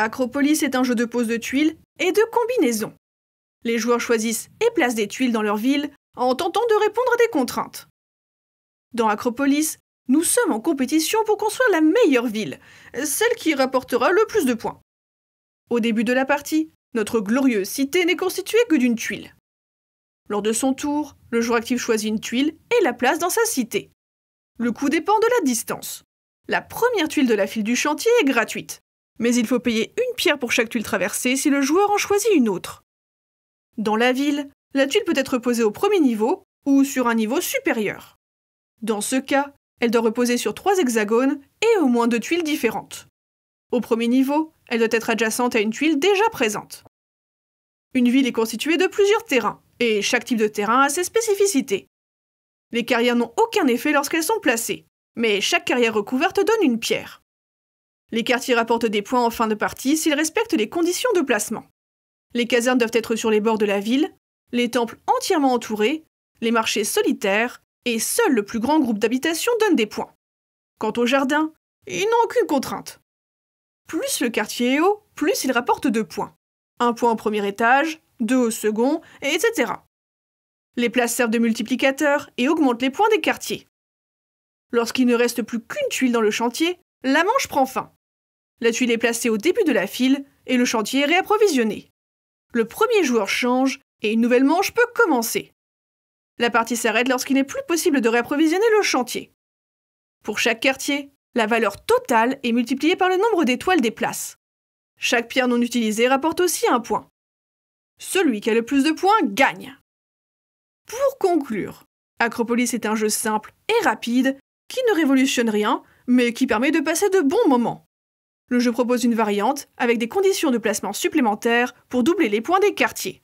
Acropolis est un jeu de pose de tuiles et de combinaisons. Les joueurs choisissent et placent des tuiles dans leur ville en tentant de répondre à des contraintes. Dans Acropolis, nous sommes en compétition pour construire la meilleure ville, celle qui rapportera le plus de points. Au début de la partie, notre glorieuse cité n'est constituée que d'une tuile. Lors de son tour, le joueur actif choisit une tuile et la place dans sa cité. Le coût dépend de la distance. La première tuile de la file du chantier est gratuite. Mais il faut payer une pierre pour chaque tuile traversée si le joueur en choisit une autre. Dans la ville, la tuile peut être posée au premier niveau ou sur un niveau supérieur. Dans ce cas, elle doit reposer sur trois hexagones et au moins deux tuiles différentes. Au premier niveau, elle doit être adjacente à une tuile déjà présente. Une ville est constituée de plusieurs terrains, et chaque type de terrain a ses spécificités. Les carrières n'ont aucun effet lorsqu'elles sont placées, mais chaque carrière recouverte donne une pierre. Les quartiers rapportent des points en fin de partie s'ils respectent les conditions de placement. Les casernes doivent être sur les bords de la ville, les temples entièrement entourés, les marchés solitaires, et seul le plus grand groupe d'habitations donne des points. Quant au jardin, ils n'ont aucune contrainte. Plus le quartier est haut, plus il rapporte deux points. Un point au premier étage, deux au second, etc. Les places servent de multiplicateurs et augmentent les points des quartiers. Lorsqu'il ne reste plus qu'une tuile dans le chantier, la manche prend fin. La tuile est placée au début de la file et le chantier est réapprovisionné. Le premier joueur change et une nouvelle manche peut commencer. La partie s'arrête lorsqu'il n'est plus possible de réapprovisionner le chantier. Pour chaque quartier, la valeur totale est multipliée par le nombre d'étoiles des places. Chaque pierre non utilisée rapporte aussi un point. Celui qui a le plus de points gagne. Pour conclure, Acropolis est un jeu simple et rapide qui ne révolutionne rien, mais qui permet de passer de bons moments. Le jeu propose une variante avec des conditions de placement supplémentaires pour doubler les points des quartiers.